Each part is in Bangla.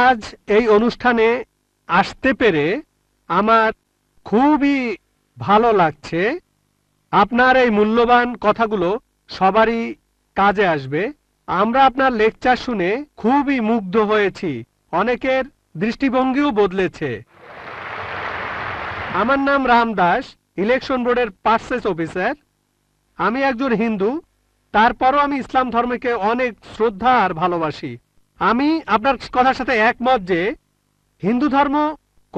আজ এই অনুষ্ঠানে আসতে পেরে আমার খুবই ভালো লাগছে আপনার এই মূল্যবান কথাগুলো সবারই কাজে আসবে আমরা আপনার লেকচার শুনে খুবই মুগ্ধ হয়েছি অনেকের দৃষ্টিভঙ্গিও বদলেছে আমার নাম রাম দাস ইলেকশন বোর্ডের পার্সেস অফিসার আমি একজন হিন্দু তারপরও আমি ইসলাম ধর্মকে অনেক শ্রদ্ধা আর ভালোবাসি আমি আপনার কথার সাথে একমত যে হিন্দু ধর্ম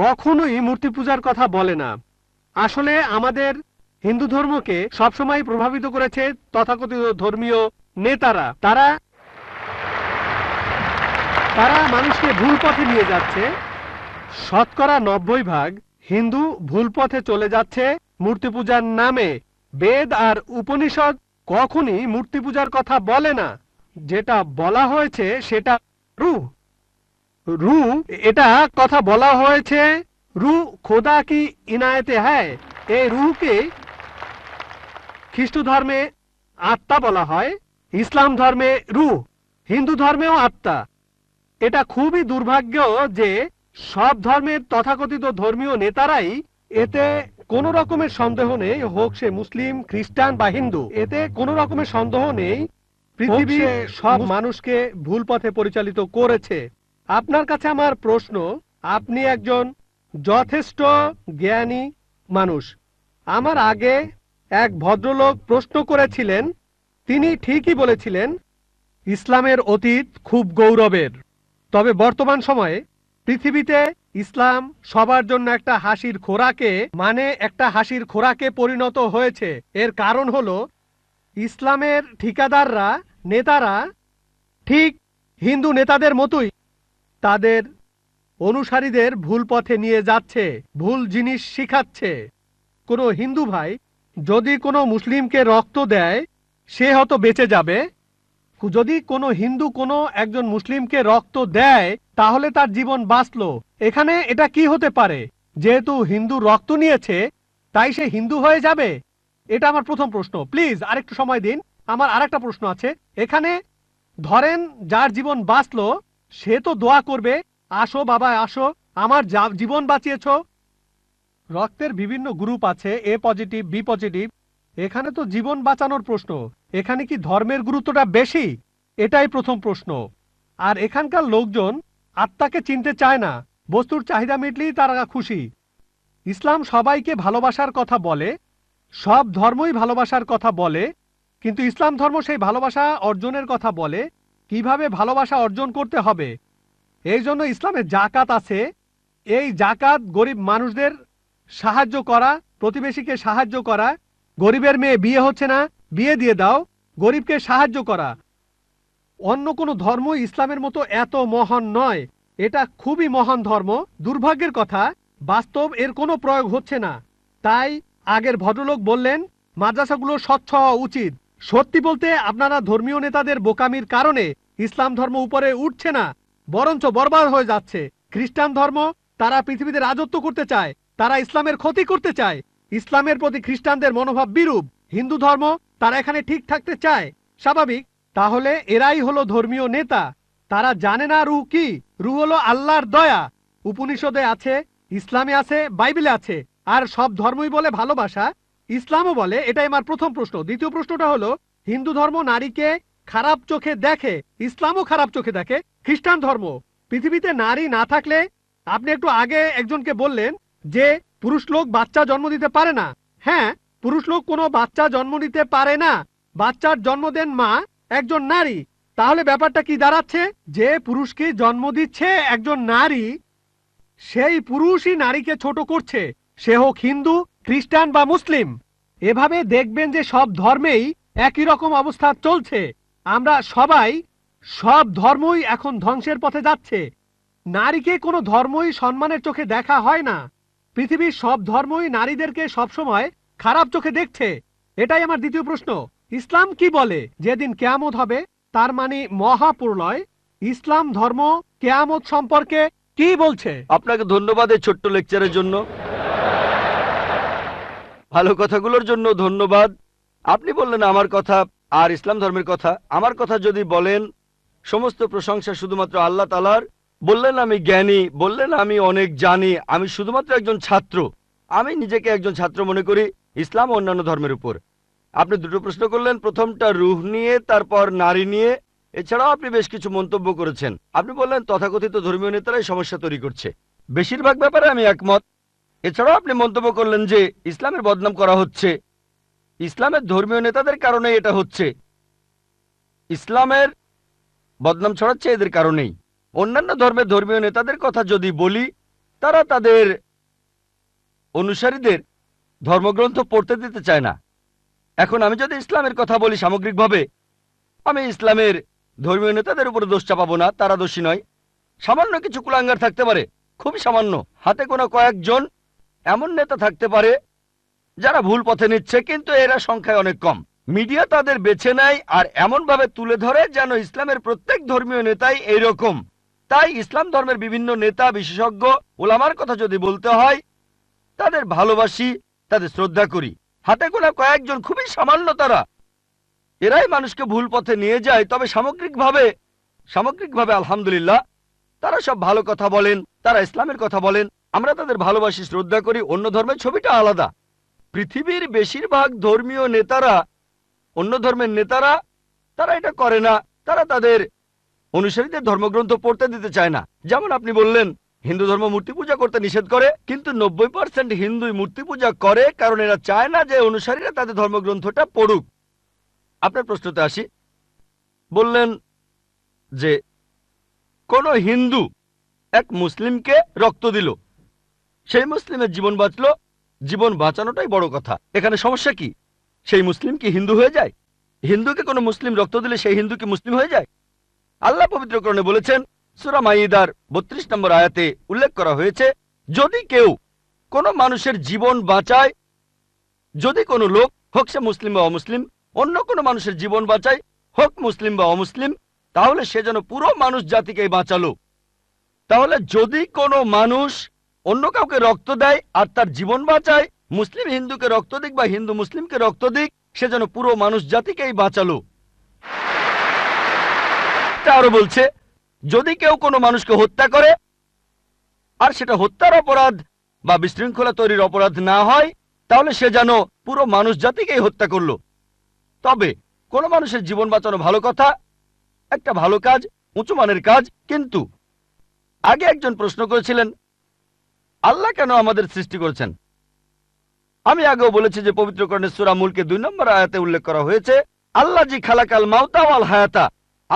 কখনোই মূর্তি পূজার কথা বলে না আসলে আমাদের হিন্দু ধর্মকে সবসময় প্রভাবিত করেছে তথাকথিত ধর্মীয় নেতারা তারা তারা মানুষকে ভুল পথে নিয়ে যাচ্ছে শতকরা নব্বই ভাগ হিন্দু ভুল পথে চলে যাচ্ছে মূর্তি পূজার নামে বেদ আর উপনিষদ কখনই মূর্তি পূজার কথা বলে না যেটা বলা হয়েছে সেটা রু রু এটা কথা বলা হয়েছে রু খোদা কি ইনায়তে হ্যায় এই রুহকে খ্রিস্ট ধর্মে আত্মা বলা হয় ইসলাম ধর্মে রু হিন্দু ধর্মেও আত্মা এটা খুবই দুর্ভাগ্য যে সব ধর্মের তথাকথিত ধর্মীয় নেতারাই এতে কোনো রকমের সন্দেহ নেই হোক সে মুসলিম খ্রিস্টান বা হিন্দু এতে কোনো রকমের সন্দেহ নেই পৃথিবী সব মানুষকে ভুল পথে পরিচালিত করেছে আপনার কাছে আমার প্রশ্ন আপনি একজন যথেষ্ট জ্ঞানী মানুষ আমার আগে এক ভদ্রলোক প্রশ্ন করেছিলেন তিনি ঠিকই বলেছিলেন ইসলামের অতীত খুব গৌরবের তবে বর্তমান সময়ে পৃথিবীতে ইসলাম সবার জন্য একটা হাসির খোরাকে মানে একটা হাসির খোরাকে পরিণত হয়েছে এর কারণ হলো ইসলামের ঠিকাদাররা নেতারা ঠিক হিন্দু নেতাদের মতোই তাদের অনুসারীদের ভুল পথে নিয়ে যাচ্ছে ভুল জিনিস শিখাচ্ছে কোনো হিন্দু ভাই যদি কোনো মুসলিমকে রক্ত দেয় সে হয়তো বেঁচে যাবে যদি কোনো হিন্দু কোনো একজন মুসলিমকে রক্ত দেয় তাহলে তার জীবন বাঁচল এখানে এটা কি হতে পারে যেহেতু হিন্দু রক্ত নিয়েছে তাই সে হিন্দু হয়ে যাবে এটা আমার প্রথম প্রশ্ন প্লিজ আরেকটু সময় দিন আমার একটা প্রশ্ন আছে এখানে ধরেন যার জীবন বাঁচলো সে তো দোয়া করবে আসো বাবা আসো আমার জীবন বাঁচিয়েছ রক্তের বিভিন্ন গ্রুপ আছে এ পজিটিভ বি পজিটিভ এখানে তো জীবন বাঁচানোর প্রশ্ন এখানে কি ধর্মের গুরুত্বটা বেশি এটাই প্রথম প্রশ্ন আর এখানকার লোকজন আত্মাকে চিনতে চায় না বস্তুর চাহিদা মিটলেই তারা খুশি ইসলাম সবাইকে ভালোবাসার কথা বলে সব ধর্মই ভালোবাসার কথা বলে কিন্তু ইসলাম ধর্ম সেই ভালোবাসা অর্জনের কথা বলে কিভাবে ভালোবাসা অর্জন করতে হবে এই জন্য ইসলামে জাকাত আছে এই জাকাত গরিব মানুষদের সাহায্য করা প্রতিবেশীকে সাহায্য করা গরিবের মেয়ে বিয়ে হচ্ছে না বিয়ে দিয়ে দাও গরিবকে সাহায্য করা অন্য কোনো ধর্ম ইসলামের মতো এত মহান নয় এটা খুবই মহান ধর্ম দুর্ভাগ্যের কথা বাস্তব এর কোনো প্রয়োগ হচ্ছে না তাই আগের ভদ্রলোক বললেন মাদ্রাসাগুলো স্বচ্ছ হওয়া উচিত সত্যি বলতে আপনারা ধর্মীয় নেতাদের বোকামির কারণে ইসলাম ধর্ম উপরে উঠছে না বরঞ্চ বরবাদ হয়ে যাচ্ছে খ্রিস্টান ধর্ম তারা পৃথিবীতে রাজত্ব করতে চায় তারা ইসলামের ক্ষতি করতে চায় ইসলামের প্রতি খ্রিস্টানদের মনোভাব বিরূপ হিন্দু ধর্ম তারা এখানে ঠিক থাকতে চায় স্বাভাবিক তাহলে এরাই হলো ধর্মীয় নেতা তারা জানে না রু কি রু হলো আল্লাহর দয়া উপনিষদে আছে ইসলামে আছে বাইবেলে আছে আর সব ধর্মই বলে ভালোবাসা ইসলামও বলে এটাই আমার প্রথম প্রশ্ন দ্বিতীয় প্রশ্নটা হলো হিন্দু ধর্ম নারীকে খারাপ চোখে দেখে ইসলামও খারাপ চোখে দেখে খ্রিস্টান ধর্ম পৃথিবীতে নারী না থাকলে আপনি একটু আগে একজনকে বললেন যে পুরুষ লোক বাচ্চা জন্ম দিতে পারে না হ্যাঁ পুরুষ লোক কোনো বাচ্চা জন্ম দিতে পারে না বাচ্চার জন্ম দেন মা একজন নারী তাহলে ব্যাপারটা কি দাঁড়াচ্ছে যে পুরুষকে জন্ম দিচ্ছে একজন নারী সেই পুরুষই নারীকে ছোট করছে সে হোক হিন্দু খ্রিস্টান বা মুসলিম এভাবে দেখবেন যে সব ধর্মেই একই রকম অবস্থা চলছে আমরা সবাই সব ধর্মই এখন ধ্বংসের পথে যাচ্ছে নারীকে কোনো ধর্মই সম্মানের চোখে দেখা হয় না পৃথিবীর সব ধর্মই নারীদেরকে সবসময় খারাপ চোখে দেখছে এটাই আমার দ্বিতীয় প্রশ্ন ইসলাম কি বলে যেদিন কেয়ামত হবে তার মানে মহাপ্রলয় ইসলাম ধর্ম কেয়ামত সম্পর্কে কি বলছে আপনাকে ধন্যবাদ এই ছোট্ট লেকচারের জন্য ভালো কথাগুলোর জন্য ধন্যবাদ আপনি বললেন আমার কথা আর ইসলাম ধর্মের কথা আমার কথা যদি বলেন সমস্ত প্রশংসা শুধুমাত্র আল্লাহ তালার বললেন আমি জ্ঞানী বললেন আমি অনেক জানি আমি শুধুমাত্র একজন ছাত্র আমি নিজেকে একজন ছাত্র মনে করি ইসলাম অন্যান্য ধর্মের উপর আপনি দুটো প্রশ্ন করলেন প্রথমটা রুহ নিয়ে তারপর নারী নিয়ে এছাড়াও আপনি বেশ কিছু মন্তব্য করেছেন আপনি বললেন তথাকথিত ধর্মীয় নেতারাই সমস্যা তৈরি করছে বেশিরভাগ ব্যাপারে আমি একমত এছাড়াও আপনি মন্তব্য করলেন যে ইসলামের বদনাম করা হচ্ছে ইসলামের ধর্মীয় নেতাদের কারণে এটা হচ্ছে ইসলামের বদনাম ছড়াচ্ছে এদের কারণেই অন্যান্য ধর্মের ধর্মীয় নেতাদের কথা যদি বলি তারা তাদের অনুসারীদের ধর্মগ্রন্থ পড়তে দিতে চায় না এখন আমি যদি ইসলামের কথা বলি সামগ্রিকভাবে আমি ইসলামের ধর্মীয় নেতাদের উপরে দোষ চাপাবো না তারা দোষী নয় সামান্য কিছু কুলাঙ্গার থাকতে পারে খুবই সামান্য হাতে কোনো কয়েকজন এমন নেতা থাকতে পারে যারা ভুল পথে নিচ্ছে কিন্তু এরা সংখ্যায় অনেক কম মিডিয়া তাদের বেছে নেয় আর এমনভাবে তুলে ধরে যেন ইসলামের প্রত্যেক ধর্মীয় নেতাই এইরকম তাই ইসলাম ধর্মের বিভিন্ন নেতা বিশেষজ্ঞ ওলামার কথা যদি বলতে হয় তাদের ভালোবাসি তাদের শ্রদ্ধা করি হাতে গোনা কয়েকজন খুবই সামান্য তারা এরাই মানুষকে ভুল পথে নিয়ে যায় তবে সামগ্রিকভাবে সামগ্রিকভাবে আলহামদুলিল্লাহ তারা সব ভালো কথা বলেন তারা ইসলামের কথা বলেন আমরা তাদের ভালোবাসি শ্রদ্ধা করি অন্য ধর্মের ছবিটা আলাদা পৃথিবীর বেশিরভাগ ধর্মীয় নেতারা অন্য ধর্মের নেতারা তারা এটা করে না তারা তাদের অনুসারীদের ধর্মগ্রন্থ পড়তে দিতে চায় না যেমন আপনি বললেন হিন্দু ধর্ম মূর্তি পূজা করতে নিষেধ করে কিন্তু নব্বই পার্সেন্ট হিন্দুই মূর্তি পূজা করে কারণ এরা চায় না যে অনুসারীরা তাদের ধর্মগ্রন্থটা পড়ুক আপনার প্রশ্নতে আসি বললেন যে কোনো হিন্দু এক মুসলিমকে রক্ত দিল সেই মুসলিমের জীবন বাঁচলো জীবন বাঁচানোটাই বড় কথা এখানে সমস্যা কি সেই মুসলিম কি হিন্দু হয়ে যায় হিন্দুকে কোনো মুসলিম রক্ত দিলে সেই হিন্দু কি মুসলিম হয়ে যায় আল্লাহ পবিত্রকরণে বলেছেন সুরা মাইদার বত্রিশ নম্বর আয়াতে উল্লেখ করা হয়েছে যদি কেউ কোনো মানুষের জীবন বাঁচায় যদি কোনো লোক হোক সে মুসলিম বা অমুসলিম অন্য কোনো মানুষের জীবন বাঁচায় হোক মুসলিম বা অমুসলিম তাহলে সে যেন পুরো মানুষ জাতিকে বাঁচালো তাহলে যদি কোনো মানুষ অন্য কাউকে রক্ত দেয় আর তার জীবন বাঁচায় মুসলিম হিন্দুকে রক্ত দিক বা হিন্দু মুসলিমকে রক্ত দিক সে যেন পুরো মানুষ জাতিকেই বাঁচালো আরো বলছে যদি কেউ কোনো মানুষকে হত্যা করে আর সেটা হত্যার অপরাধ বা বিশৃঙ্খলা তৈরির অপরাধ না হয় তাহলে সে যেন পুরো মানুষ জাতিকেই হত্যা করল তবে কোনো মানুষের জীবন বাঁচানো ভালো কথা একটা ভালো কাজ উঁচু মানের কাজ কিন্তু আগে একজন প্রশ্ন করেছিলেন আল্লাহ কেন আমাদের সৃষ্টি করেছেন আমি আগেও বলেছি যে পবিত্রকরণের সুরা মুলকে দুই নম্বর আয়াতে উল্লেখ করা হয়েছে আল্লাহ জি খালাকাল মাউতা হায়াতা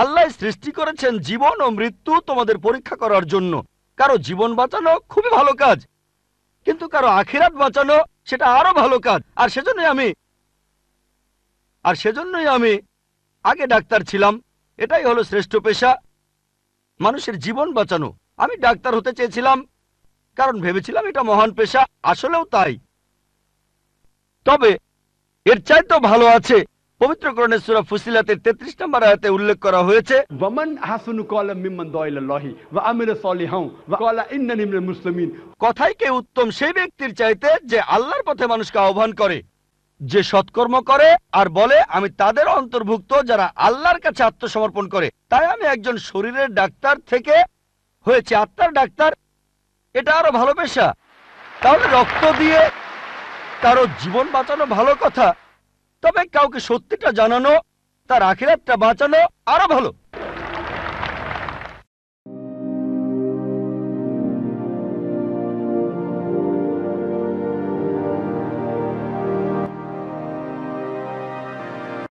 আল্লাহ সৃষ্টি করেছেন জীবন ও মৃত্যু তোমাদের পরীক্ষা করার জন্য কারো জীবন বাঁচানো খুবই ভালো কাজ কিন্তু কারো আখিরাত বাঁচানো সেটা আরো ভালো কাজ আর সেজন্যই আমি আর সেজন্যই আমি আগে ডাক্তার ছিলাম এটাই হলো শ্রেষ্ঠ পেশা মানুষের জীবন বাঁচানো আমি ডাক্তার হতে চেয়েছিলাম কারণ ভেবেছিলাম এটা মহান পেশা আসলেও তাই তবে এর চাইতো ভালো আছে পবিত্র করণের ফুসিলাতে তেত্রিশ নম্বর আয়তে উল্লেখ করা হয়েছে কথাই কে উত্তম সেই ব্যক্তির চাইতে যে আল্লাহর পথে মানুষকে আহ্বান করে যে সৎকর্ম করে আর বলে আমি তাদের অন্তর্ভুক্ত যারা আল্লাহর কাছে আত্মসমর্পণ করে তাই আমি একজন শরীরের ডাক্তার থেকে হয়েছে আত্মার ডাক্তার এটা আরো ভালো পেশা তাহলে রক্ত দিয়ে কারো জীবন বাঁচানো ভালো কথা তবে কাউকে সত্যিটা জানানো তার আখিরাতটা বাঁচানো আরো ভালো